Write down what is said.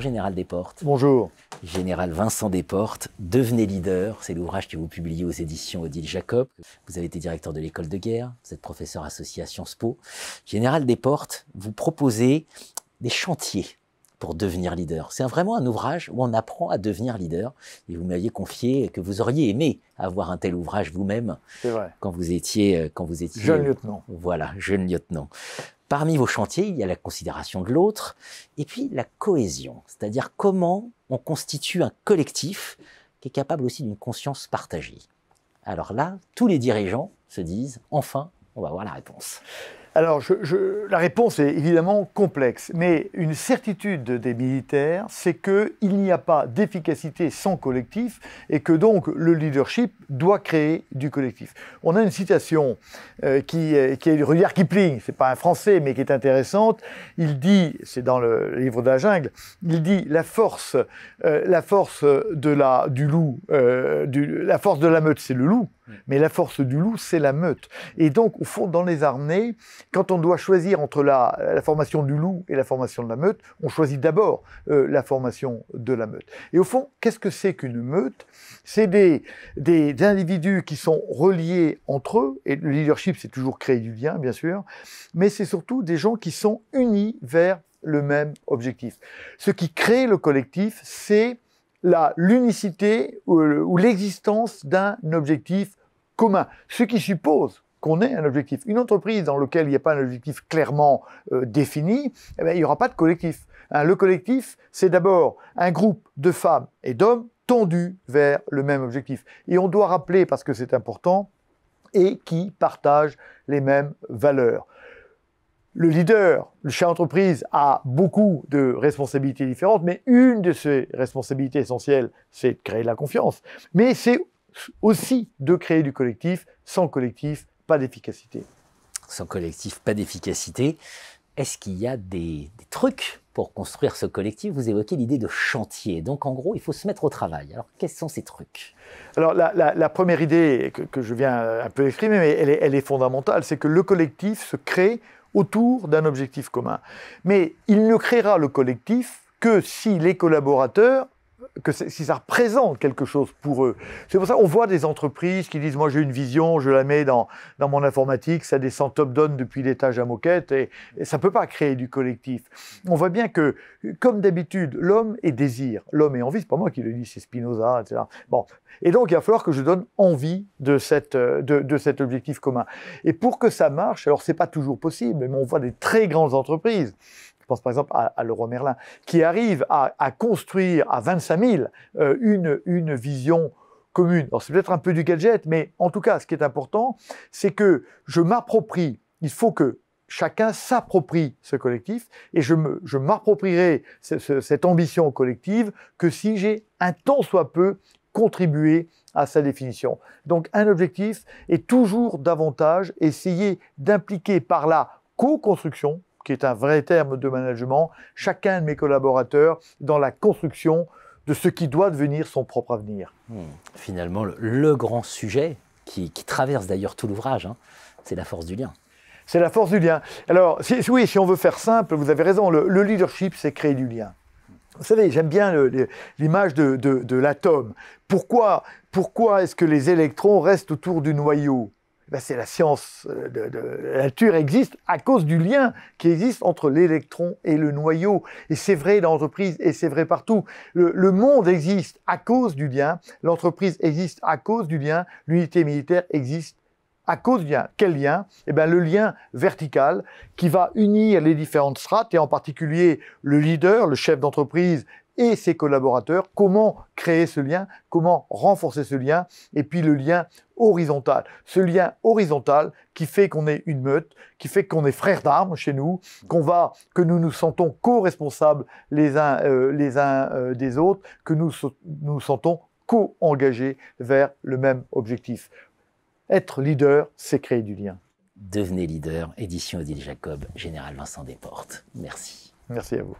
Général Desportes. Bonjour. Général Vincent Desportes, Devenez leader, c'est l'ouvrage que vous publiez aux éditions Odile Jacob. Vous avez été directeur de l'école de guerre, vous êtes professeur association spo Sciences Po. Général Desportes, vous proposez des chantiers pour devenir leader. C'est vraiment un ouvrage où on apprend à devenir leader. Et vous m'aviez confié que vous auriez aimé avoir un tel ouvrage vous-même. C'est vrai. Quand vous étiez, euh, quand vous étiez jeune lieutenant. Voilà, jeune lieutenant. Parmi vos chantiers, il y a la considération de l'autre et puis la cohésion, c'est-à-dire comment on constitue un collectif qui est capable aussi d'une conscience partagée. Alors là, tous les dirigeants se disent, enfin, on va avoir la réponse. Alors, la réponse est évidemment complexe, mais une certitude des militaires, c'est qu'il n'y a pas d'efficacité sans collectif et que donc le leadership doit créer du collectif. On a une citation euh, euh, qui, est de Rudyard Kipling, n'est pas un français, mais qui est intéressante. Il dit, c'est dans le livre de la jungle, il dit la force, euh, du loup, la force de la meute, c'est le loup mais la force du loup, c'est la meute. Et donc, au fond, dans les armées, quand on doit choisir entre la, formation du loup et la formation de la meute, on choisit d'abord euh, la formation de la meute. Et au fond, qu'est-ce que c'est qu'une meute C'est des, des, des, individus qui sont reliés entre eux, et le leadership, c'est toujours créer du lien, bien sûr, mais c'est surtout des gens qui sont unis vers le même objectif. Ce qui crée le collectif, c'est l'unicité ou l'existence d'un objectif commun, ce qui suppose qu'on ait un objectif. Une entreprise dans laquelle il n'y a pas un objectif clairement euh, défini, eh ben, il n'y aura pas de collectif. Hein, le collectif, c'est d'abord un groupe de femmes et d'hommes tendus vers le même objectif. Et on doit rappeler, parce que c'est important, et qui partagent les mêmes valeurs. Le leader, le chef d'entreprise a beaucoup de responsabilités différentes, mais une de ses responsabilités essentielles, c'est de créer de la confiance. Mais c'est aussi de créer du collectif. Sans collectif, pas d'efficacité. Sans collectif, pas d'efficacité. Est-ce qu'il y a des, trucs pour construire ce collectif Vous évoquez l'idée de chantier. Donc en gros, il faut se mettre au travail. Alors quels sont ces trucs Alors la, première idée que, je viens un peu exprimer, mais elle est, elle est fondamentale, c'est que le collectif se crée autour d'un objectif commun. Mais il ne créera le collectif que si les collaborateurs que si ça représente quelque chose pour eux. C'est pour ça qu'on voit des entreprises qui disent, moi j'ai une vision, je la mets dans, mon informatique, ça descend top-down depuis l'étage à moquette, et, ça ne peut pas créer du collectif. On voit bien que, comme d'habitude, l'homme est désir, l'homme est envie, c'est pas moi qui le dis, c'est Spinoza, etc. Bon. Et donc il va falloir que je donne envie de, cet objectif commun. Et pour que ça marche, alors ce n'est pas toujours possible, mais on voit des très grandes entreprises pense par exemple à, à Leroy Merlin, qui arrive à, construire à 25 000 euh, une, vision commune. Alors c'est peut-être un peu du gadget, mais en tout cas, ce qui est important, c'est que je m'approprie, il faut que chacun s'approprie ce collectif, et je m'approprierai cette ambition collective que si j'ai un tant soit peu contribué à sa définition. Donc un objectif est toujours davantage essayer d'impliquer par la co-construction qui est un vrai terme de management, chacun de mes collaborateurs dans la construction de ce qui doit devenir son propre avenir. Hmm. Finalement, le, grand sujet qui, traverse d'ailleurs tout l'ouvrage, hein, c'est la force du lien. C'est la force du lien. Alors, oui, si on veut faire simple, vous avez raison, le, leadership, c'est créer du lien. Vous savez, j'aime bien l'image de, de l'atome. Pourquoi, pourquoi est-ce que les électrons restent autour du noyau eh ben, c'est la science, euh, de, la nature existe à cause du lien qui existe entre l'électron et le noyau. Et c'est vrai dans l'entreprise et c'est vrai partout. Le, monde existe à cause du lien, l'entreprise existe à cause du lien, l'unité militaire existe à cause du lien. Quel lien Eh bien le lien vertical qui va unir les différentes strates et en particulier le leader, le chef d'entreprise et ses collaborateurs, comment créer ce lien, comment renforcer ce lien, et puis le lien horizontal. Ce lien horizontal qui fait qu'on est une meute, qui fait qu'on est frères d'armes chez nous, qu'on va, que nous nous sentons co-responsables les uns, euh, les euh, des autres, que nous nous sentons co-engagés vers le même objectif. Être leader, c'est créer du lien. Devenez leader, édition Odile Jacob, général Vincent Desportes. Merci. Merci à vous.